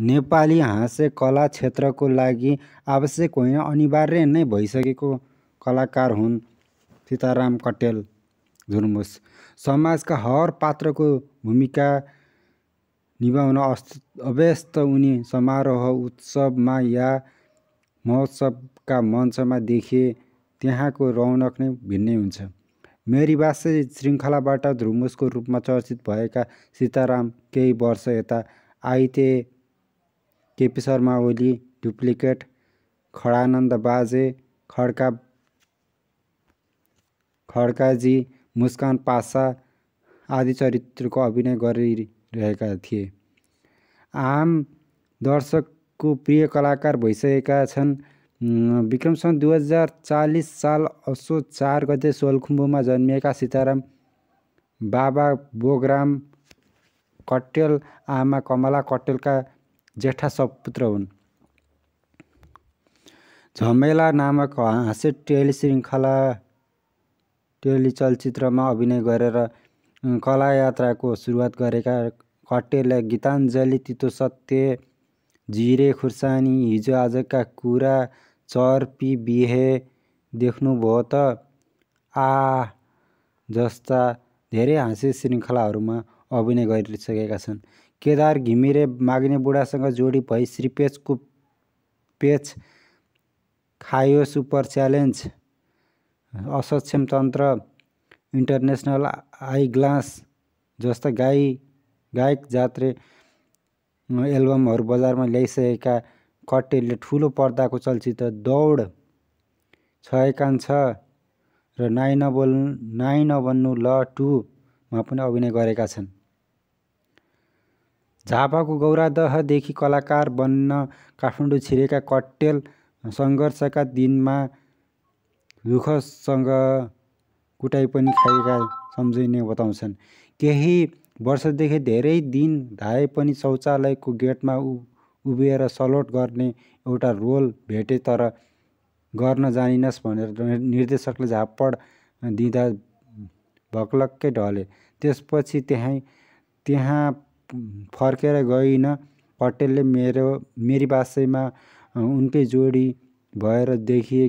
नेपाली हाँस्य कला क्षेत्रको लागि आवश्यक होइन अनिवार्य नै भइसकेको कलाकार हुन् सीताराम कटेल झुर्मुस समाजका हर पात्रको भूमिका निभाउन अभ्यस्त उनी समारोह उत्सवमा या महोत्सवका मञ्चमा देखे त्यहाँको रौनक नै भिन्नै हुन्छ मेरी बासे श्रृङ्खलाबाट ध्रुमुसको रूपमा चर्चित भएका सीताराम केही वर्ष यता आइते केपी शर्मा ओली डुप्लिकेट खडानन्द बाजे खड्का खड्काजी मुस्कान पासा आदि चरित्रको अभिनय गरिरहेका थिए आम दर्शकको प्रिय कलाकार भइसकेका छन् विक्रम सन् दुई हजार चालिस साल असो चार गते सोलखुम्बुमा जन्मिएका सीताराम बाबा बोगराम कटेल आमा कमला कटेलका जेठा सपुत्र हुन् झमेला नामक हाँस्य टेली श्रृङ्खला टेली चलचित्रमा अभिनय गरेर कला यात्राको सुरुवात गरेका कटेललाई गीताञ्जली तितो सत्य जिरे खुर्सानी हिजो आजका कुरा चर्पी बिहे देख्नुभयो त आ जस्ता धेरै हाँस्य श्रृङ्खलाहरूमा अभिनय गरिसकेका छन् केदार घिमिरे माग्ने बुढासँग जोडी भई पेचको पेच खायो सुपर च्यालेन्ज असक्षम तन्त्र इन्टरनेसनल आई ग्लास जस्ता गाई गायक जात्रे एल्बमहरू बजारमा ल्याइसकेका कटेलले ठुलो पर्दाको चलचित्र दौड छ र नाइ नबोल नाइ नबन्नु ल टुमा पनि अभिनय गरेका छन् झापाको गौरादहदेखि कलाकार बन्न काठमाडौँ छिरेका कट्टेल सङ्घर्षका दिनमा दुःखसँग कुटाइ पनि खाएका सम्झिने बताउँछन् केही वर्षदेखि धेरै दिन धाए पनि शौचालयको गेटमा उ उभिएर सलोट गर्ने एउटा रोल भेटे तर गर्न जानिनस् भनेर निर्देशकले झापड दिँदा भक्लक्कै ढले त्यसपछि त्यहाँ त्यहाँ फर्केर गइनँ पटेलले मेरो मेरी बासैमा उनकै जोडी भएर देखिए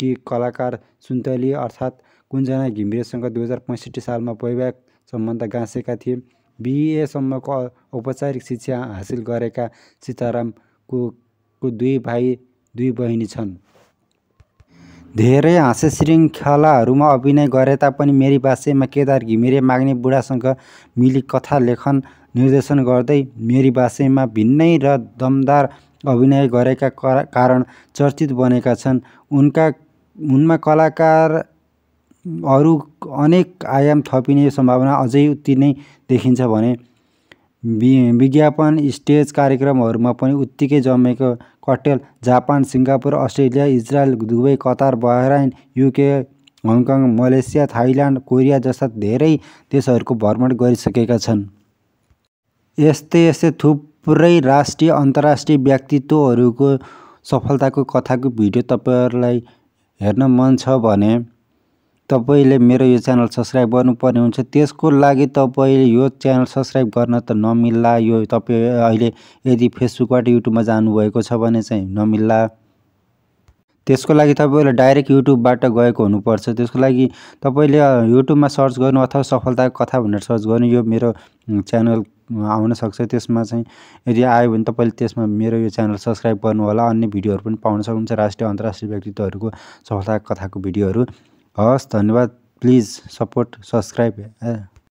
कि कलाकार सुन्तली अर्थात् कुञ्जना घिमिरेसँग दुई हजार पैँसठी सालमा वैवाहिक सम्बन्ध गाँसेका थिए बिएसम्मको औपचारिक शिक्षा हासिल गरेका सीतारामको को दुई भाइ दुई बहिनी छन् धेरै हाँस्य श्रृङ्खलाहरूमा अभिनय गरे तापनि मेरी बासेमा केदार घिमिरे माग्ने बुढासँग मिली कथा लेखन निर्देशन गर्दै मेरी बासेमा भिन्नै र दमदार अभिनय गरेका कारण चर्चित बनेका छन् उनका उनमा कलाकार अरू अनेक आयाम थपिने सम्भावना अझै उत्ति नै देखिन्छ भने विज्ञापन स्टेज कार्यक्रमहरूमा पनि उत्तिकै जमेको Katel Japan Singapore Australia Israel Dubai Qatar Bahrain UK Hong Kong Malaysia Thailand Korea जस्ता धेरै देशहरूको भ्रमण गरिसकेका छन् यस्तै यस्तै थुप्रै राष्ट्रिय अन्तर्राष्ट्रिय व्यक्तित्वहरूको सफलताको कथाको भिडियो तपाईँहरूलाई हेर्न मन छ भने तपाईँले मेरो यो च्यानल सब्सक्राइब गर्नुपर्ने हुन्छ त्यसको लागि तपाईँले यो च्यानल सब्सक्राइब गर्न त नमिल्ला यो तपाईँ अहिले यदि फेसबुकबाट युट्युबमा जानुभएको छ भने चाहिँ नमिल्ला त्यसको लागि तपाईँले डाइरेक्ट युट्युबबाट गएको हुनुपर्छ त्यसको लागि तपाईँले युट्युबमा सर्च गर्नु अथवा सफलताको कथा भनेर सर्च गर्नु यो मेरो च्यानल आउन सक्छ त्यसमा चाहिँ यदि आयो भने तपाईँले त्यसमा मेरो यो च्यानल सब्सक्राइब गर्नुहोला अन्य भिडियोहरू पनि पाउन सक्नुहुन्छ राष्ट्रिय अन्तर्राष्ट्रिय व्यक्तित्वहरूको सफलता कथाको भिडियोहरू हवस् धन्यवाद प्लिज सपोर्ट सब्सक्राइब